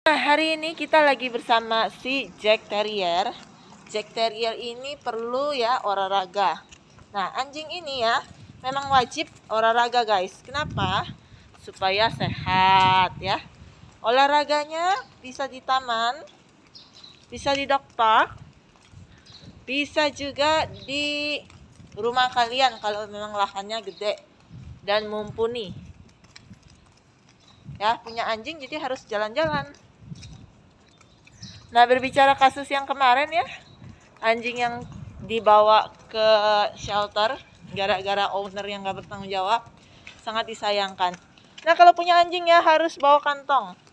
Nah, hari ini kita lagi bersama si Jack Terrier. Jack Terrier ini perlu ya olahraga. Nah, anjing ini ya memang wajib olahraga, guys. Kenapa? Supaya sehat ya. Olahraganya bisa di taman, bisa di dog park, bisa juga di rumah kalian kalau memang lahannya gede dan mumpuni. Ya, punya anjing jadi harus jalan-jalan. Nah, berbicara kasus yang kemarin ya, anjing yang dibawa ke shelter gara-gara owner yang gak bertanggung jawab, sangat disayangkan. Nah, kalau punya anjing ya harus bawa kantong.